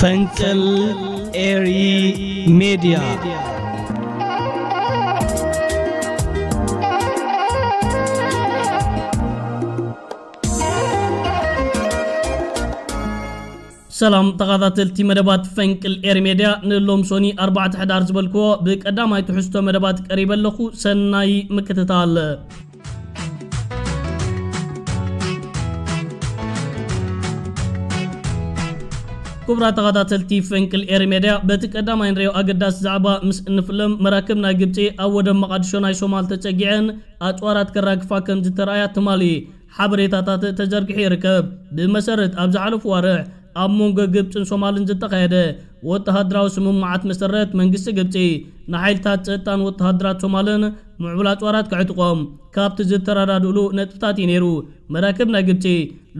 Funkle Airy ميديا سلام تقاضاتلتي مدبات فنكل اير ميديا نلوم سوني أربعة حدار زبالكو بك أدام هاي تحسطو مدبات قريبا لخو سناي مكتتال ክቡራ ተኸታተልቲ ፈንቅል ኤር ሜድያ በቲ ቀዳማይ ንሪኦ ኣገዳሲ ዛዕባ ምስ እንፍለም መራክብ ናይ ግብፂ ኣብ ወደብ መቓድሾ ናይ ሶማል ተጨጊዐን ኣፅዋራት ከራግፋ ከም ዝተረኣያ ትማሊ ሓበሬታታት ተዘርጊሑ ይርከብ ብመሰረት ኣብ ዝዓለፉ ዋርሕ ኣብ መንጎ ግብፅን ሶማልን ዝተኻየደ ወተሃድራዊ ስምምዓት መሰረት መንግስቲ ግብፂ ንሓይልታት ፀጥታን ወተሃድራት ሶማልን ምዕቡል ጨዋራት ክዕጥቆም ካብቲ ዝተረዳድእሉ ነጥብታት እዩ ነይሩ መራክብ ናይ ግብፂ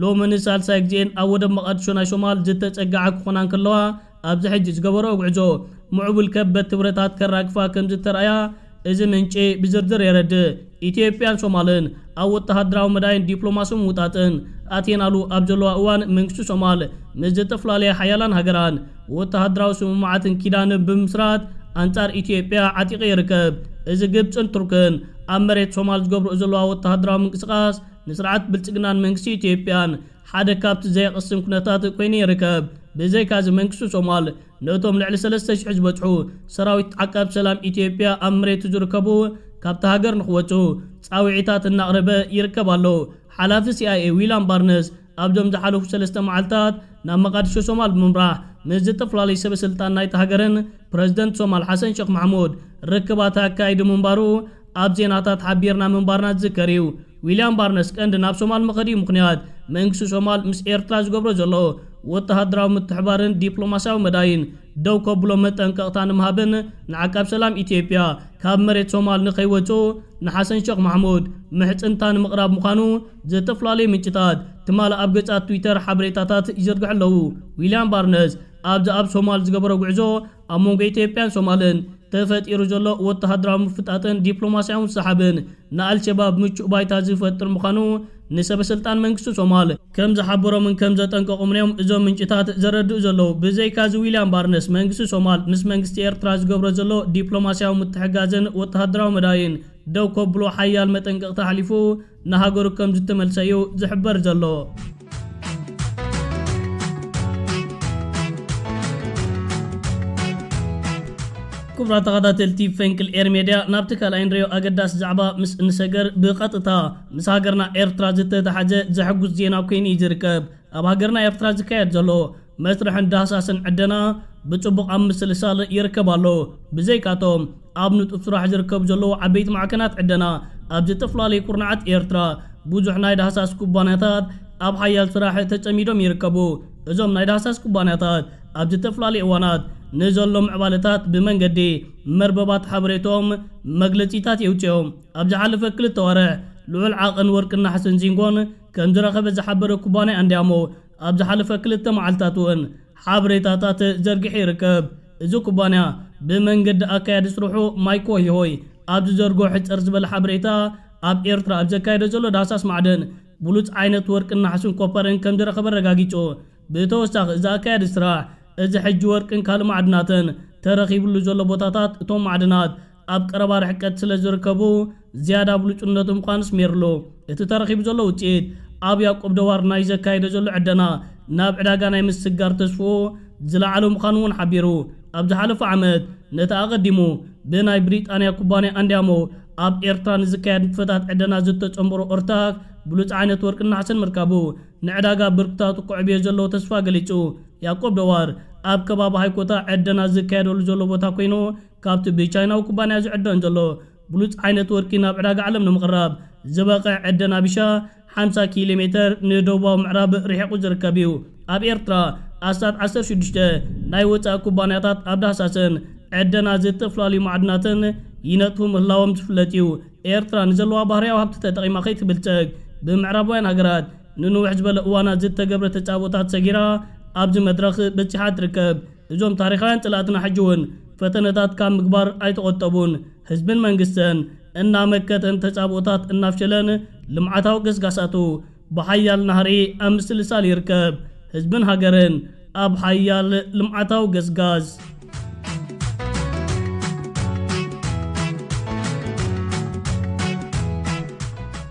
ሎሚ ንሳልሳይ ግዜን ኣብ ወደብ መቐድሾ ናይ ሶማል ዝተፀግዓ ክኾናን ከለዋ ኣብዚ ሕጂ ዝገበሮ ጉዕዞ ምዕቡል ከበት ትብረታት ከራግፋ ከም ዝተረኣያ እዚ ምንጪ ብዝርዝር የረድእ ኢትዮጵያን ሶማልን ኣብ ወተሃደራዊ መዳይን ዲፕሎማሲ ምውጣጥን ኣቴን ኣሉ ኣብ ዘለዋ እዋን መንግስቱ ሶማል ምስ ዝተፈላለየ ሓያላን ሃገራን ወተሃደራዊ ስምምዓትን ኪዳን ብምስራት ኣንጻር ኢትዮጵያ ዓጢቐ ይርከብ እዚ ግብፅን ቱርክን ኣብ መሬት ሶማል ዝገብርኦ ዘለዋ ወተሃደራዊ ምንቅስቓስ ንስርዓት ብልፅግናን መንግስቲ ኢትዮጵያን ሓደ ካብቲ ዘየቕስም ኩነታት ኮይኑ ይርከብ ብዘይካዚ መንግስቲ ሶማል ነቶም ልዕሊ 3,000 ዝበፅሑ ሰራዊት ዓቃብ ሰላም ኢትዮጵያ ኣብ መሬቱ ዝርከቡ ካብቲ ሃገር ንኽወፁ ፃውዒታት እናቕረበ ይርከብ ኣሎ ሓላፊ ሲኣይኤ ዊላም ባርነስ ኣብዞም ዝሓለፉ ሰለስተ መዓልትታት ናብ መቓዲሾ ሶማል ብምምራሕ ምስ ዝተፈላለዩ ሰበ ስልጣን ናይቲ ሃገርን ፕረዚደንት ሶማል ሓሰን ሸክ ማሕሙድ ርክባት ኣካይዲ ምንባሩ ኣብ ዜናታት ሓቢርና ምንባርና ዝዝከር እዩ ዊልያም ባርነስ ቀንዲ ናብ ሶማል መኸዲ ምኽንያት መንግስቲ ሶማል ምስ ኤርትራ ዝገብሮ ዘሎ ወተሃደራዊ ምትሕባርን ዲፕሎማስያዊ መዳይን ደው ከብሎ መጠንቀቕታ ንምሃብን ንዓቃብ ሰላም ኢትዮጵያ ካብ መሬት ሶማል ንኸይወፁ ንሓሰን ሸክ ማሕሙድ ምሕፅንታ ንምቕራብ ምዃኑ ዘተፈላለዩ ምንጭታት ትማል ኣብ ገጻት ትዊተር ሓበሬታታት ይዘርግሑ ኣለዉ ዊልያም ባርነስ ኣብዚ ኣብ ሶማል ዝገበሮ ጉዕዞ ኣብ መንጎ ኢትዮጵያን ሶማልን ተፈጢሩ ዘሎ ወተሃደራዊ ምፍጣጥን ዲፕሎማስያዊ ሰሓብን ንኣልሸባብ ምቹእ ባይታ ዝፈጥር ምዃኑ ንሰበ ስልጣን መንግስቱ ሶማል ከም ዝሓበሮምን ከም ዘጠንቀቖምን እዮም እዞም ምንጭታት ዘረድኡ ዘለዉ ብዘይካዚ ዊልያም ባርነስ መንግስቲ ሶማል ምስ መንግስቲ ኤርትራ ዝገብሮ ዘሎ ዲፕሎማስያዊ ምትሕጋዝን ወተሃደራዊ መዳይን ደው ከብሎ ሓያል መጠንቀቕቲ ሓሊፉ ንሃገሩ ከም ዝተመልሰ እዩ ዝሕበር ዘሎ ክቡራ ተኸታተልቲ ፈንቅል ኤር ሜድያ ናብቲ ካልኣይ ንሪዮ ኣገዳሲ ዛዕባ ምስ እንሰገር ብቐጥታ ምስ ሃገርና ኤርትራ ዝተተሓዘ ዘሐጉስ ዜና ኮይኑ እዩ ዝርከብ ኣብ ሃገርና ኤርትራ ዝካየድ ዘሎ መስርሕን ዳህሳስን ዕደና ብፅቡቕ ኣብ ምስልሳል ይርከብ ኣሎ ብዘይካቶም ኣብ ንጡፍ ስራሕ ዝርከቡ ዘለዉ ዓበይቲ ማዕከናት ዕደና ኣብ ዝተፈላለዩ ኩርናዓት ኤርትራ ብዙሕ ናይ ዳሃሳስ ኩባንያታት ኣብ ሓያል ስራሕ ተጨሚዶም ይርከቡ እዞም ናይ ዳሃሳስ ኩባንያታት ኣብ ዝተፈላለዩ እዋናት ንዘሎም ዕባለታት ብመንገዲ መርበባት ሓበሬቶም መግለፂታት የውፅኦም ኣብ ዝሓለፈ ክልተ ወርሕ ልዑል ዓቕን ወርቅና ሓሰን ዚንጎን ከም ዝረኸበ ዝሓበረ ኩባንያ እንዲያሞ ኣብ ዝሓለፈ ክልተ መዓልትታት እውን ሓበሬታታት ዘርጊሕ ይርከብ እዚ ኩባንያ ብመንገዲ ኣካየዲ ስርሑ ማይኮ ሂሆይ ኣብ ዝዘርጎ ሕፀር ዝበለ ሓበሬታ ኣብ ኤርትራ ኣብ ዘካየደ ዘሎ ዳሳስ ማዕደን ብሉፅ ዓይነት ወርቅን ናሕስን ኮፐርን ከም ዝረኸበ ረጋጊጹ ብተወሳኺ እዚ ኣካየዲ ስራሕ እዚ ሕጂ ወርቅን ካልእ ማዕድናትን ተረኺብሉ ዘሎ ቦታታት እቶም ማዕድናት ኣብ ቀረባ ርሕቀት ስለ ዝርከቡ ዝያዳ ብሉጭነት ምዃንስ ሜርሉ እቲ ተረኺቡ ዘሎ ውፅኢት ኣብ ያቆብ ደዋር ናይ ዘካየደ ዘሎ ዕደና ናብ ዕዳጋ ናይ ምስስጋር ተስፍኦ ዝለዓለ ምዃኑ እውን ሓቢሩ ኣብ ዝሓለፈ ዓመት ነቲ ኣቐዲሙ ብናይ ብሪጣንያ ኩባንያ ኣንድያሞ ኣብ ኤርትራ ንዝካየድ ንጥፈታት ዕደና ዝተፀምሮ ኦርታክ ብሉፅ ዓይነት ወርቅን ናሕስን ምርካቡ ንዕዳጋ ብርክታቱ ኩዕብዮ ዘለዎ ተስፋ ገሊጹ ያቆብ ደዋር ኣብ ከባቢ ሃይኮታ ዕደና ዝካየደሉ ዘሎ ቦታ ኮይኑ ካብቲ ብቻይናዊ ኩባንያ ዝዕደን ዘሎ ብሉፅ ዓይነት ወርቂ ናብ ዕዳጋ ዓለም ንምቕራብ ዝበቐ ዕደና ቢሻ 50 ኪሎ ሜትር ንደቡባዊ ምዕራብ ርሒቑ ዝርከብ እዩ ኣብ ኤርትራ ኣስታት 16 ናይ ወፃኢ ኩባንያታት ኣብ ዳህሳስን ዕደና ዝተፈላለዩ ማዕድናትን ይነጥፉ ምህላዎም ዝፍለጥ እዩ ኤርትራ ንዘለዋ ባህርያዊ ሃብቲ ተጠቒማ ከይትብልፀግ ብምዕራባውያን ሃገራት ንንውሕ ዝበለ እዋናት ዝተገብረ ተፃቦታት ሰጊራ ኣብዚ መድረኽ በፂሓ ትርከብ እዞም ታሪኻውያን ጽላእትና ሕጂ እውን ፈተነታት ካብ ምግባር ኣይተቖጠቡን ህዝብን መንግስትን እናመከተን ተጻብኦታት እናፍሸለን ልምዓታዊ ገስጋሳቱ ብሓያል ናህሪ ኣብ ምስልሳል ይርከብ ህዝብን ሃገርን ኣብ ሓያል ልምዓታዊ ገስጋዝ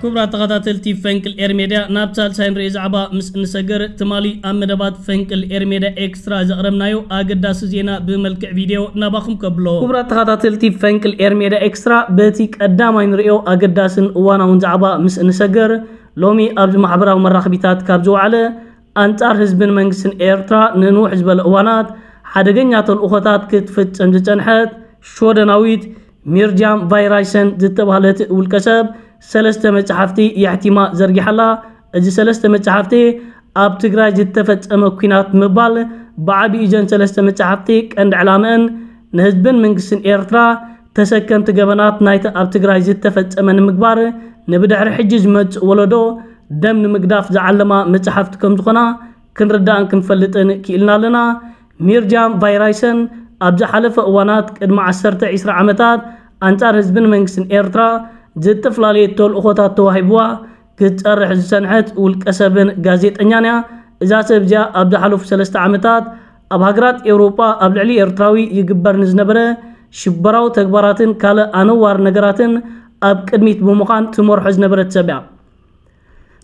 كبرى تغطاتل تي فنكل إير ميديا نابسال ساين رئيز عبا مس نسقر تمالي أمدبات فنكل إير ميديا إكسترا زقرمنايو آقد داس زينا بملكع فيديو نباخم كبلو كبرى تغطاتل تي فنكل إير ميديا إكسترا بيتيك أدامين رئيو آقد داسن وانا ونزعبا مس نسقر ሎሚ ኣብዚ ማሕበራዊ መራኽቢታት ካብ ዝወዓለ ኣንጻር ህዝብን መንግስትን ኤርትራ ንንውሕ ዝበለ እዋናት ሓደገኛ ተልእኾታት ክትፍፅም ዝፀንሐት ሾደናዊት ሚርጃም ቫይራይሰን ዝተባህለት ውልቀ ሰብ ሰለስተ መፅሓፍቲ የሕቲማ ዘርጊሓላ እዚ ሰለስተ መፅሓፍቲ ኣብ ትግራይ ዝተፈፀመ ኩናት ምባል ብዓብ እጀን ሰለስተ መፅሓፍቲ ቀንዲ ዕላምአን ንህዝብን መንግስትን ኤርትራ ተሰከምቲ ገበናት ናይቲ ኣብ ትግራይ ዝተፈፀመ ንምግባር ንብድሕሪ ሕጂ ዝመፅእ ወለዶ ደም ንምግዳፍ ዝዓለማ መፅሓፍቲ ከም ዝኾና ክንርዳእን ክንፈልጥን ክኢልና ኣለና ሚርጃም ቫይራይሰን ኣብ ዝሓለፈ እዋናት ቅድሚ 120 ዓመታት ኣንጻር ህዝብን መንግስትን ኤርትራ ዝተፈላለየ ተልእኾታት ተዋሂብዋ ክትፀርሕ ዝሰንሐት ውልቀ ሰብን ጋዜጠኛን እያ እዛ ሰብ እዚኣ ኣብ ዝሓለፉ ሰለስተ ዓመታት ኣብ ሃገራት ኤውሮጳ ኣብ ልዕሊ ኤርትራዊ ይግበር ንዝነበረ ሽበራዊ ተግባራትን ካልእ ኣነዋር ነገራትን ኣብ ቅድሚት ብምዃን ትመርሖ ዝነበረት ሰብ እያ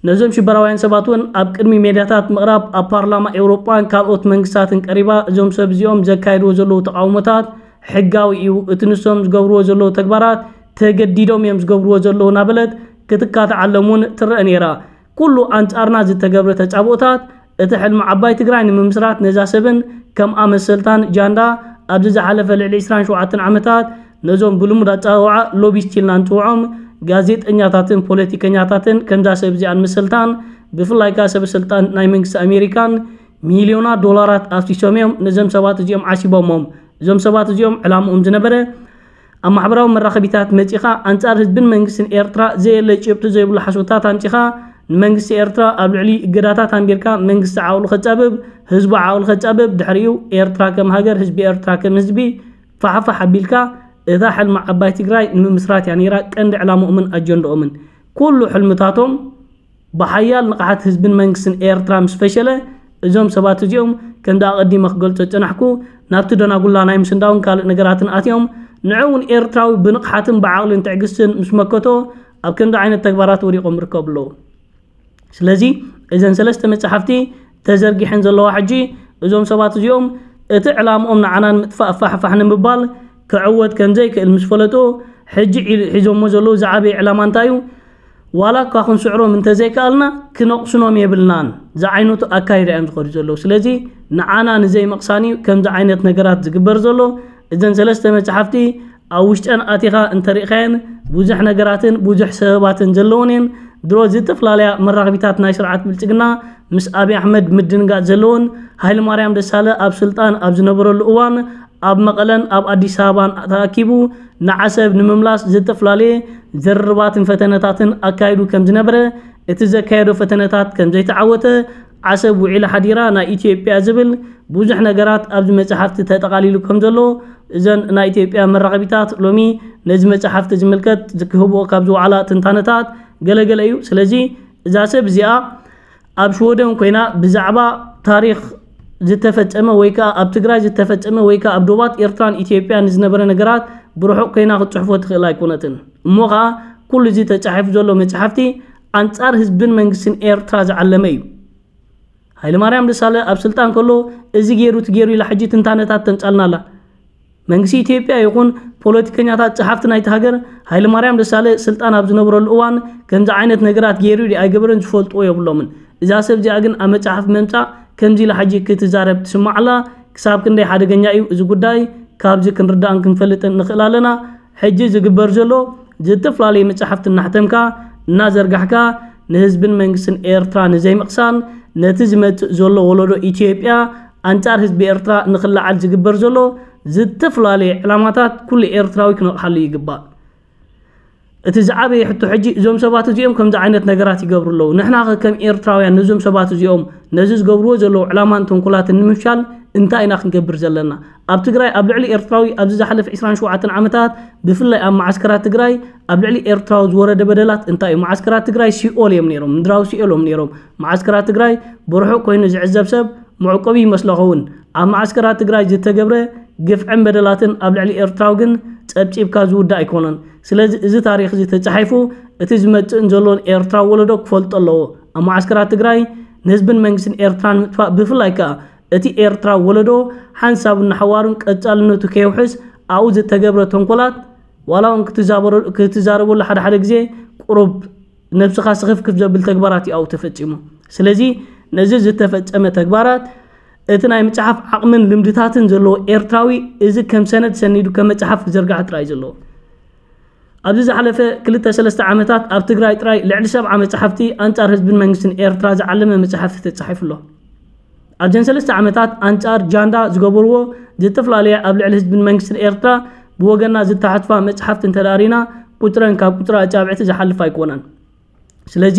ነዞም ሽበራውያን ሰባት እውን ኣብ ቅድሚ ሜድያታት ምቕራብ ኣብ ፓርላማ ኤውሮጳን ካልኦት መንግስታትን ቀሪባ እዞም ሰብ እዚኦም ዘካየድዎ ዘለዉ ተቃውሞታት ሕጋዊ እዩ እቲ ንሶም ዝገብርዎ ዘለዉ ተግባራት ተገዲዶም እዮም ዝገብርዎ ዘለዉና በለት ክትካተዓሎም እውን ትርአ ነይራ ኩሉ ኣንጻርና ዝተገብረ ተጫብኦታት እቲ ሕልሚ ዓባይ ትግራይ ንምምስራት ነዛ ሰብን ከም ኣመሰልታን ጃንዳ ኣብዚ ዝሓለፈ ልዕሊ 27 ዓመታት ነዞም ብልሙድ ኣፀዋውዓ ሎቢስት ኢልና ንፅውዖም ጋዜጠኛታትን ፖለቲከኛታትን ከምዛ ሰብ እዚኣን ምስልታን ብፍላይ ካ ሰበ ስልጣን ናይ መንግስቲ ኣሜሪካን ሚልዮናት ዶላራት ኣፍቲሶም እዮም ነዞም ሰባት እዚኦም ዓሲቦሞም እዞም ሰባት እዚኦም ዕላምኦም ዝነበረ ኣብ ማሕበራዊ መራኸቢታት መፂኻ ኣንጻር ህዝብን መንግስትን ኤርትራ ዘየለ ጭብጡ ዘይብሉ ሓሶታት ኣምፂኻ ንመንግስቲ ኤርትራ ኣብ ልዕሊ እገዳታት ኣንቢርካ መንግስቲ ዓውሉ ከፀብብ ህዝቡ ዓውሉ ከፀብብ ድሕሪኡ ኤርትራ ከም ሃገር ህዝቢ ኤርትራ ከም ህዝቢ ፋሕፋሕ ኣቢልካ እታ ሕልሚ ዓባይ ትግራይ ንምምስራት እያ ነይራ ቀንዲ ዕላምኦምን ኣጀንድኦምን ኩሉ ሕልምታቶም ብሓያል ንቕሓት ህዝብን መንግስትን ኤርትራ ምስ ፈሸለ እዞም ሰባት እዚኦም ከምዳ ኣቐዲመ ክገልፆ ፅናሕኩ ናብቲ ደናጉላ ናይ ምስንዳውን ካልእ ነገራትን ኣትዮም نعون إيرتراوي بنقحاتن بعقلن تعقسن مش مكتو أب كم دعين التكبارات وريقم سلزي إذا إذن سلسة متصحفتي تزرقي حنز الله حجي إذن سبات اليوم إتعلام أمنا عنان متفاء فحفحن مبال كعود كان زي كالمشفلتو حجي إذن مزلو زعابي إعلامان تايو ولا كاخن شعرو من تزيك ألنا كنوق شنو ميبلنان زعينو تأكاير أمز خرج الله سلزي نعانا نزي مقصاني كم زعينت نقرات زقبر زلو እዘን ሰለስተ መፅሓፍቲ ኣብ ውሽጠን ኣቲኻ እንተሪእኻየን ብዙሕ ነገራትን ብዙሕ ሰበባትን ዘለዎን እየን ድሮ ዝተፈላለያ መራኽቢታት ናይ ስርዓት ብልፅግና ምስ ኣብዪ ኣሕመድ ምድንጋእ ዘለዎን ሃይለማርያም ደሳለ ኣብ ስልጣን ኣብ ዝነበረሉ እዋን ኣብ መቐለን ኣብ ኣዲስ ኣበባን ተኣኪቡ ንዓሰብ ንምምላስ ዝተፈላለየ ዘርባትን ፈተነታትን ኣካይዱ ከም ዝነበረ እቲ ዘካየዶ ፈተነታት ከም ዘይተዓወተ ዓሰብ ውዒላ ሓዲራ ናይ ኢትዮጵያ ዝብል ብዙሕ ነገራት ኣብዚ መፅሓፍቲ ተጠቓሊሉ ከም ዘሎ እዘን ናይ ኢትዮጵያ መራኸቢታት ሎሚ ነዚ መፅሓፍቲ ዝምልከት ክህብኦ ካብ ዝወዕላ ትንታነታት ገለገለ እዩ ስለዚ እዛ ሰብ እዚኣ ኣብ ሽወደን ኮይና ብዛዕባ ታሪክ ዝተፈፀመ ወይ ከዓ ኣብ ትግራይ ዝተፈፀመ ወይ ከዓ ኣብ ዶባት ኤርትራን ኢትዮጵያን ዝነበረ ነገራት ብርሑቕ ኮይና ክትፅሕፎ ትኽእል ኣይኮነትን እሞ ከዓ ኩሉ እዚ ተፃሒፉ ዘሎ መፅሓፍቲ ኣንጻር ህዝብን መንግስትን ኤርትራ ዝዓለመ እዩ ሃይለማርያም ደሳለ ኣብ ስልጣን ከሎ እዚ ገይሩ እቲ ገይሩ ኢላ ሕጂ ትንታነታት ተምፃልናላ መንግስቲ ኢትዮጵያ ይኹን ፖለቲከኛታት ፀሓፍቲ ናይቲ ሃገር ሃይለማርያም ደሳለ ስልጣን ኣብ ዝነብረሉ እዋን ከምዚ ዓይነት ነገራት ገይሩ ኣይገበረን ዝፈልጥዎ የብሎምን እዛ ሰብ እዚኣ ግን ኣብ መፅሓፍ መምፃእ ከምዚ ኢላ ሕጂ ክትዛረብ ትስማዕላ ክሳብ ክንደይ ሓደገኛ እዩ እዚ ጉዳይ ካብዚ ክንርዳእን ክንፈልጥን ንኽእል ኣለና ሕጂ ዝግበር ዘሎ ዝተፈላለዩ መፅሓፍቲ እናሕተምካ እናዘርጋሕካ ንህዝብን መንግስትን ኤርትራ ንዘይምቕሳን ነቲ ዝመፅእ ዘሎ ወለዶ ኢትዮጵያ ኣንጻር ህዝቢ ኤርትራ ንኽላዓል ዝግበር ዘሎ ዝተፈላለየ ዕላማታት ኩሉ ኤርትራዊ ክነቕሓሉ ይግባእ እቲ ዝዓበየ ሕቶ ሕጂ እዞም ሰባት እዚኦም ከምዚ ዓይነት ነገራት ይገብሩ ኣለዉ ንሕና ኸ ከም ኤርትራውያን ነዞም ሰባት እዚኦም ነዚ ዝገብርዎ ዘለዉ ዕላማን ተንኩላትን ንምፍሻል እንታይ ኢና ክንገብር ዘለና ኣብ ትግራይ ኣብ ልዕሊ ኤርትራዊ ኣብዚ ዝሓለፈ 27 ዓመታት ብፍላይ ኣብ ማዓስከራት ትግራይ ኣብ ልዕሊ ኤርትራዊ ዝወረደ በደላት እንታይ እዩ ማዓስከራት ትግራይ ሲኦል እዮም ነይሮም ምድራዊ ሲኦሎም ነይሮም ማዓስከራት ትግራይ ብርሑቕ ኮይኑ ዝዕዘብ ሰብ መዕቆቢ ይመስለኸውን ኣብ ማዓስከራት ትግራይ ዝተገብረ عم بدلاتن أبلع لي إرتاوغن تبتيب كازو دا إيكونن سلاز إزي تاريخ زي تتحيفو تزمت إنجلون إرتاو ولا ولدو فلت الله أما عسكرات غراي نزبن منغسن إرتان متفا بفلايكا إتي إرتاو ولا دو حنساب النحوارن قتالنو تكيوحس أو زي تقبر تنقلات ولو كتزاربو ولا حد حرق زي قرب نفس خاص خف كف جبل بالتكبارات أو تفتشمو سلازي نزي زي تفتشم تكبارات እቲ ናይ ምፅሓፍ ዓቕምን ልምድታትን ዘለዎ ኤርትራዊ እዚ ከም ሰነድ ሰኒዱ ከም መፅሓፍ ዝርጋዕ ጥራይ ዘለዎ ኣብዚ ዝሓለፈ 23 ዓመታት ኣብ ትግራይ ጥራይ ልዕሊ 70 መፅሓፍቲ ኣንጻር ህዝብን መንግስትን ኤርትራ ዝዓለመ መፅሓፍቲ ተፃሒፉ ኣሎ ኣብዘን 3 ዓመታት ኣንጻር ጃንዳ ዝገበርዎ ዝተፈላለየ ኣብ ልዕሊ ህዝብን መንግስትን ኤርትራ ብወገና ዝተሓትፋ መፅሓፍቲ እንተዳሪና ቁጥረን ካብ ቁጥራ ኣጫብዕቲ ዝሓልፍ ኣይኮነን ስለዚ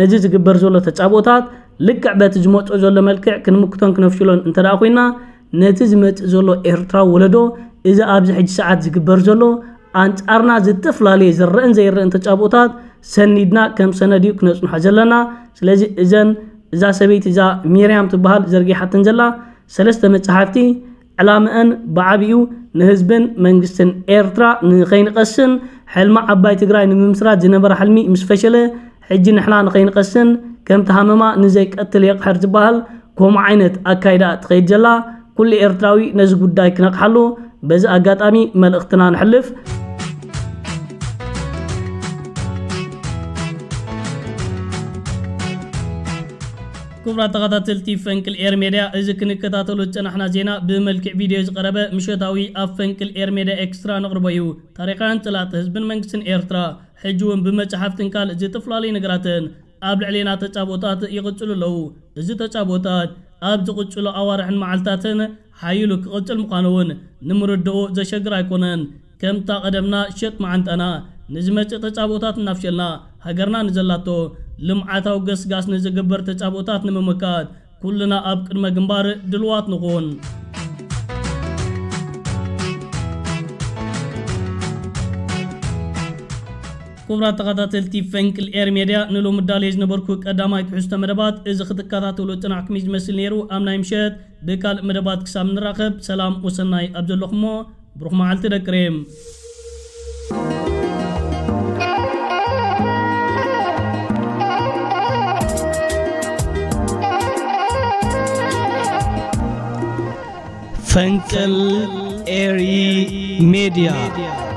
ነዚ ዝግበር ዘሎ ተፃብኦታት ልክዕ በቲ ዝመፅኦ ዘሎ መልክዕ ክንምክቶን ክነፍሽሎን እንተ ደኣ ኮይና ነቲ ዝመፅእ ዘሎ ኤርትራዊ ወለዶ እዚ ኣብዚ ሕጂ ሰዓት ዝግበር ዘሎ ኣንጻርና ዝተፈላለየ ዝረአን ዘይረአን ተጫብኦታት ሰኒድና ከም ሰነድ እዩ ክነፅንሖ ዘለና ስለዚ እዘን እዛ ሰበይቲ እዛ ሚርያም ትበሃል ዘርጊሓትን ዘላ ሰለስተ መፅሓፍቲ ዕላምአን ብዓብዩ ንህዝብን መንግስትን ኤርትራ ንኸይንቐስን ሕልሚ ዓባይ ትግራይ ንምምስራት ዝነበረ ሕልሚ ምስ ፈሸለ ሕጂ ንሕና ንኸይንቐስን ከም ተሃመማ ንዘይቀትል የቕሕር ዝበሃል ከምኡ ዓይነት ኣካይዳ ትኸይድ ዘላ ኩሉ ኤርትራዊ ነዚ ጉዳይ ክነቕሓሉ በዚ ኣጋጣሚ መልእኽትና ንሕልፍ ክቡራት ተኸታተልቲ ፈንቅል ኤር ሜድያ እዚ ክንከታተሎ ዝፀናሕና ዜና ብመልክዕ ቪድዮ ዝቐረበ ምሸታዊ ኣብ ፈንቅል ኤር ሜድያ ኤክስትራ ነቕርቦ እዩ ታሪካውያን ጥላት ህዝብን መንግስትን ኤርትራ ሕጂ እውን ብመፅሓፍትን ካልእ ዝተፈላለዩ ነገራትን ኣብ ልዕሊና ተጫቦታት ይቕፅሉ ኣለዉ እዚ ተጫቦታት ኣብ ዝቕፅሉ ኣዋርሕን መዓልትታትን ሓይሉ ክቕፅል ምዃኑ እውን ንምርድኡ ዘሸግር ኣይኮነን ከምታ ቐደምና ሸጥ መዓንጠና ንዝመጽእ ተጫቦታት እናፍሸልና ሃገርና ንዘላቶ ልምዓታዊ ገስጋስ ንዝግበር ተጫቦታት ንምምካት ኩልና ኣብ ቅድመ ግንባር ድልዋት ንኹን كبرى تقاتل تيفنك الإير ميديا نلو مداليج نبركو أداماي كحسن مربات إذا خد كاتاتولو تنع كميج مسل نيرو أمنا يمشيت بكال مربات كسام نراقب سلام وسناي عبد اللخمو بروح معالتي دكريم Funkle Airy Media. Media.